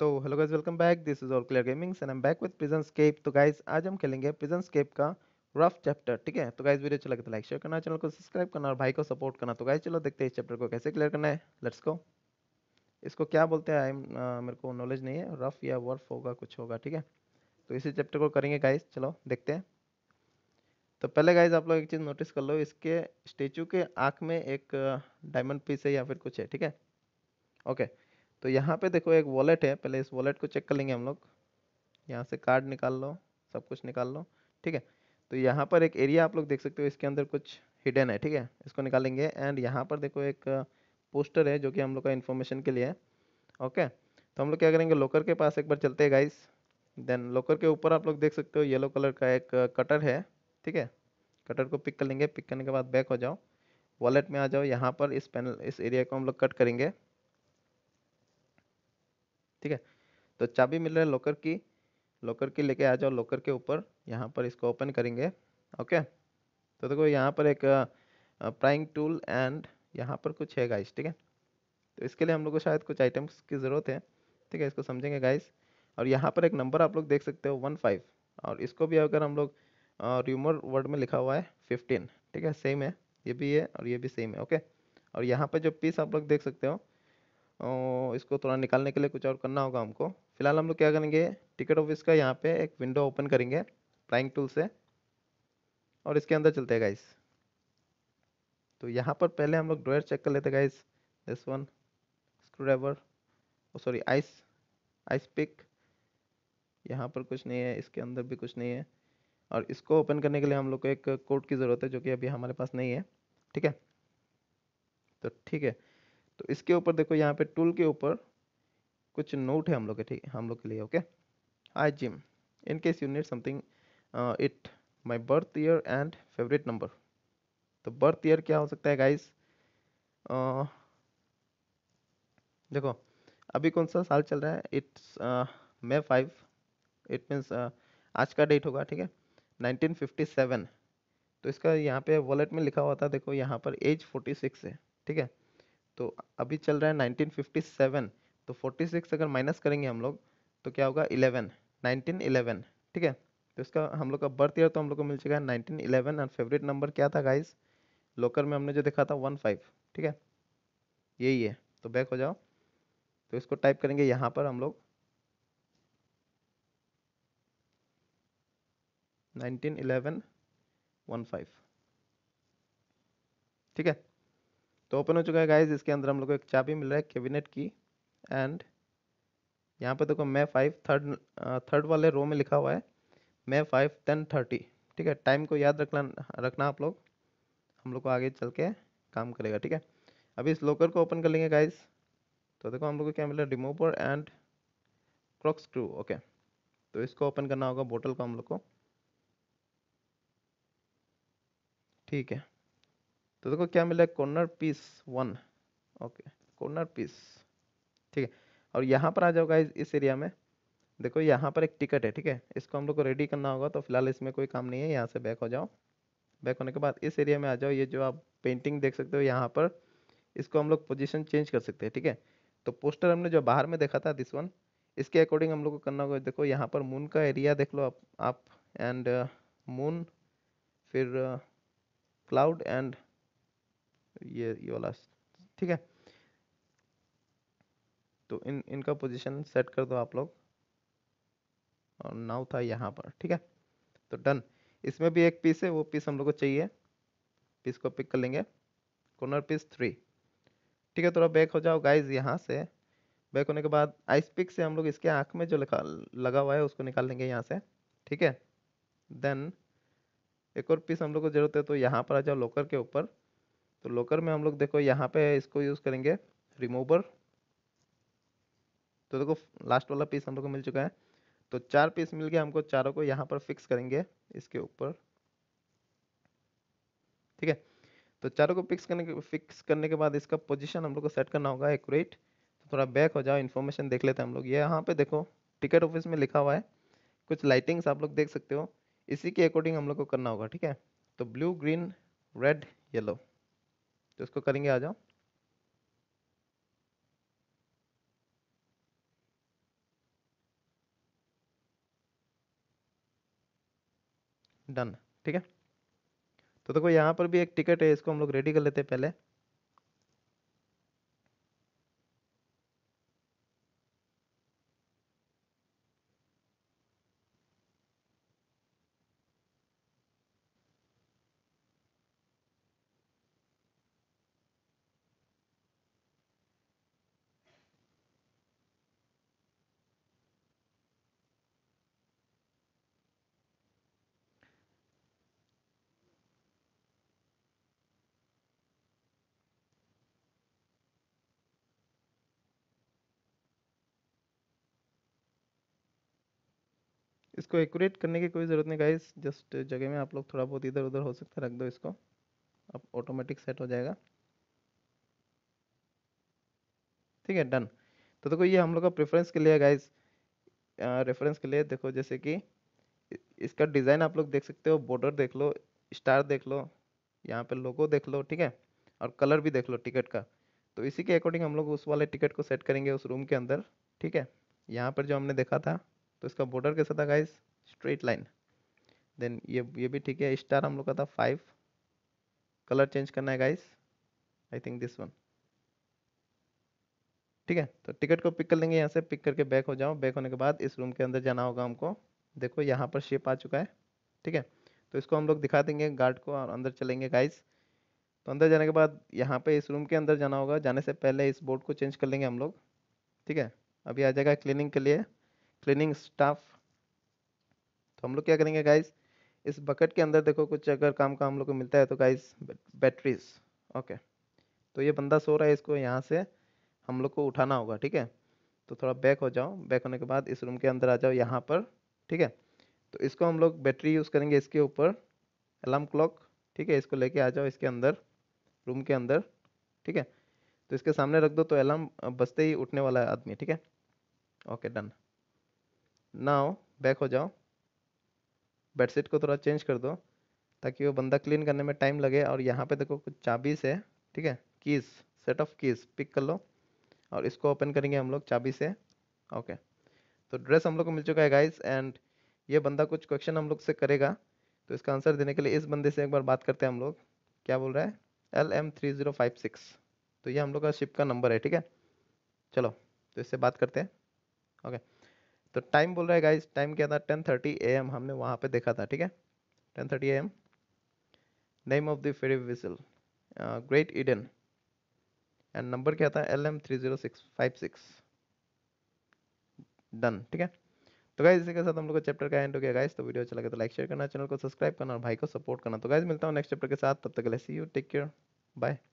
तो hello guys welcome back this is all clear gaming and I am back with prison escape तो guys आज हम खेलेंगे prison escape का rough chapter ठीक है तो गाइस वीडियो अच्छा लगे तो लाइक शेयर करना चैनल को सब्सक्राइब करना और भाई को सपोर्ट करना तो गाइस चलो देखते हैं इस चैप्टर को कैसे क्लियर करना है लेट्स गो इसको क्या बोलते हैं आई uh, मेरे को नॉलेज नहीं है रफ या वर्फ होगा कुछ होगा ठीक है तो इसी चैप्टर को करेंगे गाइज चलो देखते हैं तो पहले गाइज आप लोग एक चीज़ नोटिस कर लो इसके स्टेचू के आँख में एक डायमंड uh, पीस है या फिर कुछ है ठीक है ओके okay. तो यहाँ पे देखो एक वॉलेट है पहले इस वॉलेट को चेक कर लेंगे हम लोग यहाँ से कार्ड निकाल लो सब कुछ निकाल लो ठीक है तो यहाँ पर एक एरिया आप लोग देख सकते हो इसके अंदर कुछ हिडन है ठीक है इसको निकालेंगे एंड यहाँ पर देखो एक पोस्टर है जो कि हम लोग का इन्फॉर्मेशन के लिए है ओके तो हम लोग क्या करेंगे लोकर के पास एक बार चलते हैं गाइस देन लोकर के ऊपर आप लोग देख सकते हो येलो कलर का एक कटर है ठीक है कटर को पिक कर लेंगे पिक करने के बाद बैक हो जाओ वॉलेट में आ जाओ यहाँ पर इस पैनल इस एरिया को हम लोग कट करेंगे ठीक है तो चाबी मिल रहा है लॉकर की लॉकर की लेके आ जाओ लॉकर के ऊपर यहाँ पर इसको ओपन करेंगे ओके तो देखो यहाँ पर एक प्राइंग टूल एंड यहाँ पर कुछ है गाइस ठीक है तो इसके लिए हम लोग को शायद कुछ आइटम्स की ज़रूरत है ठीक है इसको समझेंगे गाइस और यहाँ पर एक नंबर आप लोग देख सकते हो वन फाइव और इसको भी अगर हम लोग र्यूमर वर्ड में लिखा हुआ है फिफ्टीन ठीक है सेम है ये भी है और ये भी सेम है ओके और यहाँ पर जो पीस आप लोग देख सकते हो और इसको थोड़ा निकालने के लिए कुछ और करना होगा हमको फिलहाल हम लोग क्या करेंगे टिकट ऑफिस का यहाँ पे एक विंडो ओपन करेंगे प्राइंग टूल से और इसके अंदर चलते हैं गाइस तो यहाँ पर पहले हम लोग ड्रॉयर चेक कर लेते हैं guys this one screwdriver sorry ice ice pick यहाँ पर कुछ नहीं है इसके अंदर भी कुछ नहीं है और इसको ओपन करने के लिए हम लोग को एक कोड की ज़रूरत है जो कि अभी हमारे पास नहीं है ठीक है तो ठीक है तो इसके ऊपर देखो यहाँ पे टूल के ऊपर कुछ नोट है हम लोग के ठीक हम लोग के लिए okay I gym in case you need something it my birth year and favourite number तो बर्थ ईयर क्या हो सकता है गाइस uh, देखो अभी कौन सा साल चल रहा है it's May five it means आज का डेट होगा ठीक है 1957 तो इसका यहाँ पे वॉलेट में लिखा हुआ था देखो यहाँ पर एज 46 है ठीक है तो अभी चल रहा है 1957 तो 46 अगर माइनस करेंगे हम लोग तो क्या होगा 11 1911 ठीक है तो इसका हम लोग का बर्थ ईयर तो हम लोग को मिल चुका है 1911 एंड फेवरेट नंबर क्या था गाइस लोकर में हमने जो देखा था वन फाइव ठीक है यही है तो बैक हो जाओ तो इसको टाइप करेंगे यहाँ पर हम लोग 1911 15 ठीक है तो ओपन हो चुका है गाइज इसके अंदर हम लोग को एक चाबी मिल रहा है कैबिनेट की एंड यहाँ पे देखो मे फाइव थर्ड थर्ड वाले रो में लिखा हुआ है मे फाइव टेन थर्टी ठीक है टाइम को याद रखना रखना आप लोग हम लोग को आगे चल के काम करेगा ठीक है अभी इस लॉकर को ओपन कर लेंगे गाइज तो देखो हम लोग को क्या मिल रहा है remover and cross screw okay तो इसको ओपन करना होगा बोटल को हम लोग को ठीक है तो देखो क्या मिला है corner piece one okay corner piece ठीक है और यहाँ पर आ जाओ गाइज इस एरिया में देखो यहाँ पर एक टिकट है ठीक है इसको हम लोग को रेडी करना होगा तो फिलहाल इसमें कोई काम नहीं है यहाँ से बैक हो जाओ बैक होने के बाद इस एरिया में आ जाओ ये जो आप पेंटिंग देख सकते हो यहाँ पर इसको हम लोग पोजिशन चेंज कर सकते हैं ठीक है तो पोस्टर हमने जो बाहर में देखा था दिस वन इसके अकॉर्डिंग हम लोग को करना होगा देखो यहाँ पर मून का एरिया देख लो आप एंड मून uh, फिर क्लाउड uh, एंड ये ये वाला ठीक है तो इन इनका पोजीशन सेट कर दो आप लोग और नाउ था यहाँ पर ठीक है तो डन इसमें भी एक पीस है वो पीस हम लोग को चाहिए पीस को पिक कर लेंगे कॉर्नर पीस थ्री ठीक है थोड़ा बैक हो जाओ गाइज यहाँ से बैक होने के बाद आइस पिक से हम लोग इसके आँख में जो लगा लगा हुआ है उसको निकाल लेंगे यहाँ से ठीक है देन एक और पीस हम लोग को जरूरत है तो यहाँ पर आ जाओ लोकर के ऊपर तो लोकर में हम लोग देखो यहाँ पे इसको यूज़ करेंगे रिमूवर तो देखो लास्ट वाला पीस हम लोग को मिल चुका है तो चार पीस मिल गया हमको चारों को यहाँ पर फिक्स करेंगे इसके ऊपर ठीक है तो चारों को फिक्स करने के फिक्स करने के बाद इसका पोजीशन हम लोग को सेट करना होगा एक्यूरेट तो थोड़ा बैक हो जाओ इन्फॉर्मेशन देख लेते हैं हम लोग ये यहाँ पे देखो टिकट ऑफिस में लिखा हुआ है कुछ लाइटिंग्स आप लोग देख सकते हो इसी के अकॉर्डिंग हम लोग को करना होगा ठीक है तो ब्लू ग्रीन रेड येलो तो इसको करेंगे आ जाओ डन ठीक है तो देखो यहाँ पर भी एक टिकट है इसको हम लोग रेडी कर लेते हैं पहले इसको एक्यूरेट करने की कोई ज़रूरत नहीं गाइस जस्ट जगह में आप लोग थोड़ा बहुत इधर उधर हो सकता है रख दो इसको अब ऑटोमेटिक सेट हो जाएगा ठीक है डन तो देखो ये हम लोग का प्रेफरेंस के लिए गाइस रेफरेंस के लिए देखो जैसे कि इसका डिज़ाइन आप लोग देख सकते हो बॉर्डर देख लो स्टार देख लो यहाँ पर लोगो देख लो ठीक है और कलर भी देख लो टिकट का तो इसी के अकॉर्डिंग हम लोग उस वाले टिकट को सेट करेंगे उस रूम के अंदर ठीक है यहाँ पर जो हमने देखा था तो इसका बॉर्डर कैसा था गाइस स्ट्रेट लाइन देन ये ये भी ठीक है स्टार हम लोग का था फाइव कलर चेंज करना है guys I think this one ठीक है तो टिकट को पिक कर लेंगे यहाँ से पिक करके बैक हो जाओ बैक होने के बाद इस रूम के अंदर जाना होगा हमको देखो यहाँ पर शेप आ चुका है ठीक है तो इसको हम लोग दिखा देंगे गार्ड को और अंदर चलेंगे गाइस तो अंदर जाने के बाद यहाँ पे इस रूम के अंदर जाना होगा जाने से पहले इस बोर्ड को चेंज कर लेंगे हम लोग ठीक है अभी आ जाएगा क्लीनिंग के लिए क्लीनिंग स्टाफ तो हम लोग क्या करेंगे गाइस इस बकेट के अंदर देखो कुछ अगर काम का हम लोग को मिलता है तो गाइस बैटरीज ओके तो ये बंदा सो रहा है इसको यहाँ से हम लोग को उठाना होगा ठीक है तो थोड़ा बैक हो जाओ बैक होने के बाद इस रूम के अंदर आ जाओ यहाँ पर ठीक है तो इसको हम लोग बैटरी यूज़ करेंगे इसके ऊपर अलार्म क्लॉक ठीक है इसको लेके आ जाओ इसके अंदर रूम के अंदर ठीक है तो इसके सामने रख दो तो अलार्म बजते ही उठने वाला है आदमी ठीक है ओके डन ना बैक हो जाओ बेडशीट को थोड़ा चेंज कर दो ताकि वो बंदा क्लीन करने में टाइम लगे और यहाँ पे देखो कुछ चाबी से ठीक है keys set of keys pick कर लो और इसको ओपन करेंगे हम लोग चाबी से ओके तो ड्रेस हम लोग को मिल चुका है गाइस एंड ये बंदा कुछ क्वेश्चन हम लोग से करेगा तो इसका आंसर देने के लिए इस बंदे से एक बार बात करते हैं हम लोग क्या बोल रहा है L M three zero five six तो ये हम लोग का शिप का नंबर है ठीक है चलो तो इससे बात करते हैं ओके तो टाइम बोल रहा है गाइज टाइम क्या था टेन थर्टी ए एम हमने वहाँ पे देखा था ठीक है ten thirty A M name of the ferry vessel Great Eden and number क्या था L M three zero six five six done ठीक है तो गाइज इसी के साथ हम लोग का चैप्टर का एंड हो गया गाइज तो वीडियो अच्छा लगे तो लाइक शेयर करना चैनल को सब्सक्राइब करना और भाई को सपोर्ट करना तो गाइज मिलता हूँ नेक्स्ट चैप्टर के साथ तब तक के लिए see you take care bye